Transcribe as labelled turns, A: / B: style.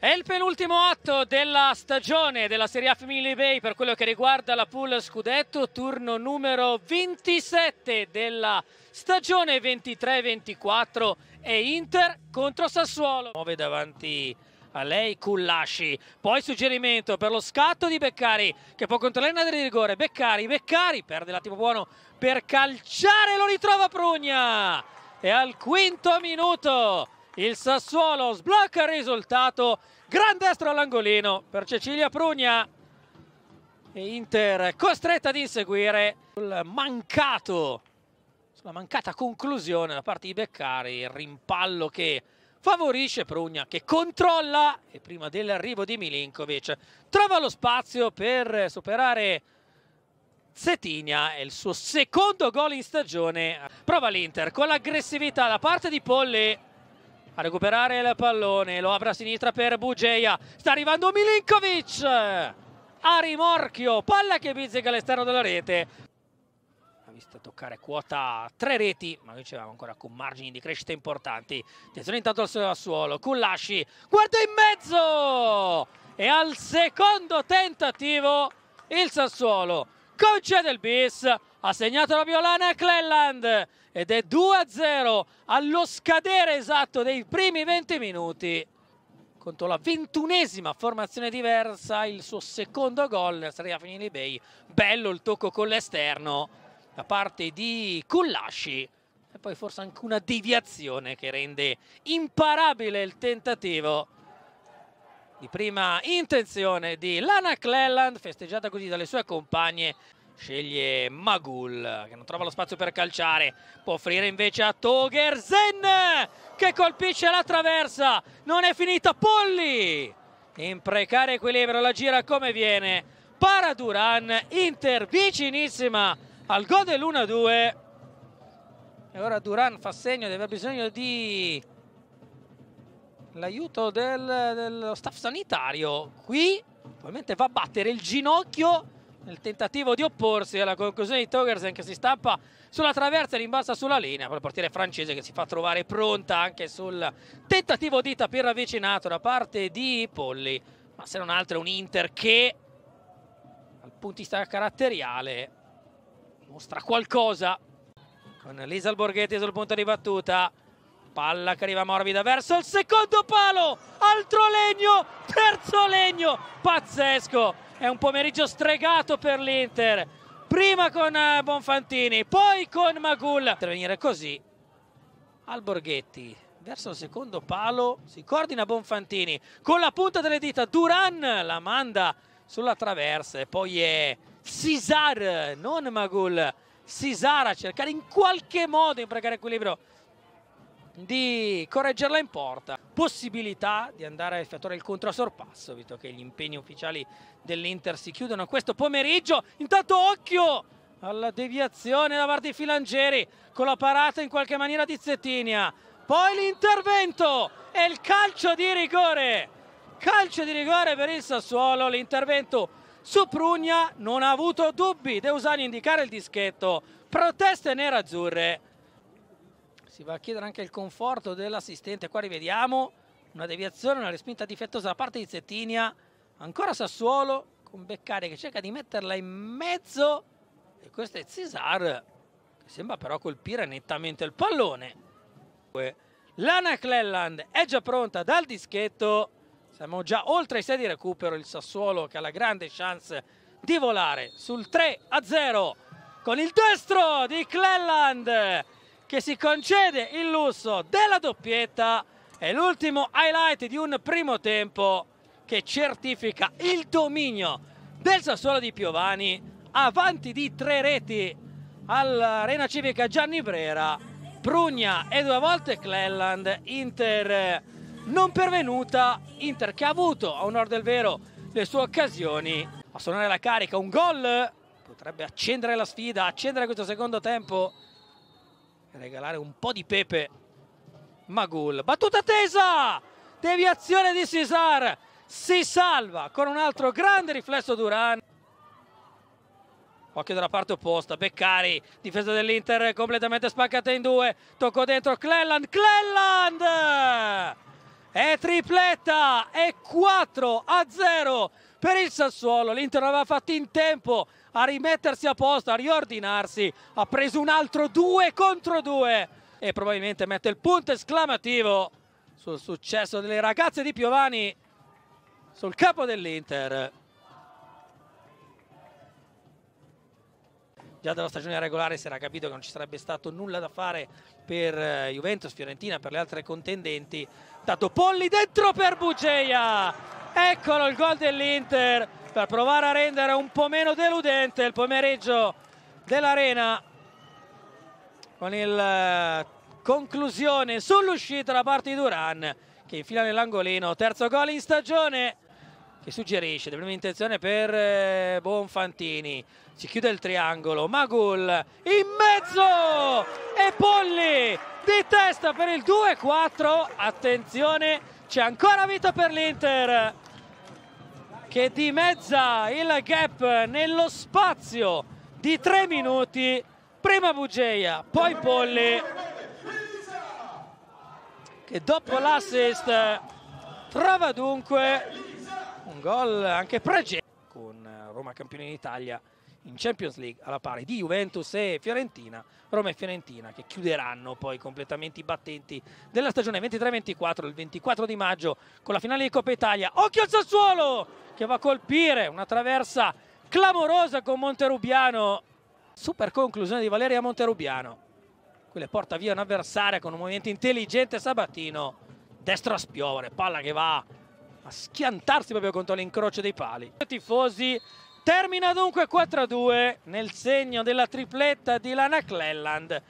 A: È il penultimo atto della stagione della Serie A Family Bay per quello che riguarda la pool scudetto, turno numero 27 della stagione 23-24 e Inter contro Sassuolo. Muove davanti a lei Cullashi, poi suggerimento per lo scatto di Beccari che può controllare una di rigore, Beccari, Beccari perde l'attimo buono per calciare, lo ritrova Prugna e al quinto minuto il Sassuolo sblocca il risultato gran destro all'angolino per Cecilia Prugna e Inter costretta ad inseguire sul mancato sulla mancata conclusione da parte di Beccari il rimpallo che favorisce Prugna che controlla e prima dell'arrivo di Milinkovic trova lo spazio per superare Zetinia è il suo secondo gol in stagione prova l'Inter con l'aggressività da parte di Polli a recuperare il pallone, lo apre a sinistra per Bugeia, sta arrivando Milinkovic a rimorchio, palla che bizzica all'esterno della rete. Ha visto toccare quota tre reti, ma noi c'eravamo ancora con margini di crescita importanti. Attenzione intanto al suolo, Kullasci guarda in mezzo e al secondo tentativo il Sassuolo concede il bis ha segnato la Violana e Cleland ed è 2-0 allo scadere esatto dei primi 20 minuti contro la ventunesima formazione diversa il suo secondo gol Saria Finini Bay bello il tocco con l'esterno da parte di Cullasci e poi forse anche una deviazione che rende imparabile il tentativo di prima intenzione di Lana Cleland festeggiata così dalle sue compagne Sceglie Magul che non trova lo spazio per calciare. Può offrire invece a Zen che colpisce la traversa. Non è finita. Polli in precario equilibrio. La gira come viene. Para Duran. Inter vicinissima al gol dell'1-2. E ora Duran fa segno di aver bisogno di l'aiuto del, dello staff sanitario. Qui ovviamente va a battere il ginocchio nel tentativo di opporsi alla conclusione di Togersen che si stampa sulla traversa e rimbalza sulla linea per la portiere francese che si fa trovare pronta anche sul tentativo di tapir avvicinato da parte di Polli ma se non altro è un Inter che dal punto di vista caratteriale mostra qualcosa con Lisa Borghetti sul punto di battuta palla che arriva morbida verso il secondo palo altro legno terzo legno, pazzesco, è un pomeriggio stregato per l'Inter, prima con eh, Bonfantini, poi con Magul, intervenire così al Borghetti, verso il secondo palo, si coordina Bonfantini, con la punta delle dita Duran la manda sulla traversa e poi è Cesar non Magul, Cesar a cercare in qualche modo di imprecare equilibrio di correggerla in porta, possibilità di andare a effettuare il controsorpasso, visto che gli impegni ufficiali dell'Inter si chiudono questo pomeriggio. Intanto occhio alla deviazione da parte di Filangieri con la parata in qualche maniera di Zettinia. Poi l'intervento e il calcio di rigore. Calcio di rigore per il Sassuolo, l'intervento su Prugna non ha avuto dubbi. Deusani indicare il dischetto. Proteste nere azzurre si va a chiedere anche il conforto dell'assistente, qua rivediamo una deviazione, una respinta difettosa da parte di Zettinia, ancora Sassuolo con Beccari che cerca di metterla in mezzo e questo è Cesar che sembra però colpire nettamente il pallone. Lana Cleland è già pronta dal dischetto, siamo già oltre i 6 di recupero, il Sassuolo che ha la grande chance di volare sul 3-0 con il destro di Cleland che si concede il lusso della doppietta è l'ultimo highlight di un primo tempo che certifica il dominio del Sassuolo di Piovani avanti di tre reti all'Arena Civica Gianni Brera Prugna e due volte Clelland Inter eh, non pervenuta Inter che ha avuto a onor del vero le sue occasioni a suonare la carica un gol potrebbe accendere la sfida accendere questo secondo tempo regalare un po' di pepe Magul battuta tesa deviazione di Cesar si salva con un altro grande riflesso Duran occhio dalla parte opposta Beccari difesa dell'Inter completamente spaccata in due toccò dentro Clelland, Clelland è tripletta e 4 a 0 per il Sassuolo. L'Inter aveva fatto in tempo a rimettersi a posto, a riordinarsi. Ha preso un altro 2 contro 2 e probabilmente mette il punto esclamativo sul successo delle ragazze di Piovani sul capo dell'Inter. già dalla stagione regolare si era capito che non ci sarebbe stato nulla da fare per eh, Juventus, Fiorentina, per le altre contendenti. Dato Polli dentro per Bugeia! Eccolo il gol dell'Inter per provare a rendere un po' meno deludente il pomeriggio dell'Arena con il eh, conclusione sull'uscita da parte di Duran che infila nell'angolino, terzo gol in stagione che suggerisce, doppia intenzione per eh, Bonfantini, si chiude il triangolo, Magul in mezzo e Polli di testa per il 2-4, attenzione c'è ancora vita per l'Inter che dimezza il gap nello spazio di 3 minuti, prima Bugeia, poi Polli che dopo l'assist trova dunque un gol anche pregevole con Roma campione d'Italia in Champions League alla pari di Juventus e Fiorentina, Roma e Fiorentina che chiuderanno poi completamente i battenti della stagione 23-24 il 24 di maggio con la finale di Coppa Italia. Occhio al Sassuolo che va a colpire una traversa clamorosa con Monterubiano. Super conclusione di Valeria Monterubiano. Quella porta via un avversario con un movimento intelligente Sabatino. Destro a spiovere, palla che va a schiantarsi proprio contro l'incrocio dei pali. Tifosi, termina dunque 4-2 nel segno della tripletta di Lana Cleland.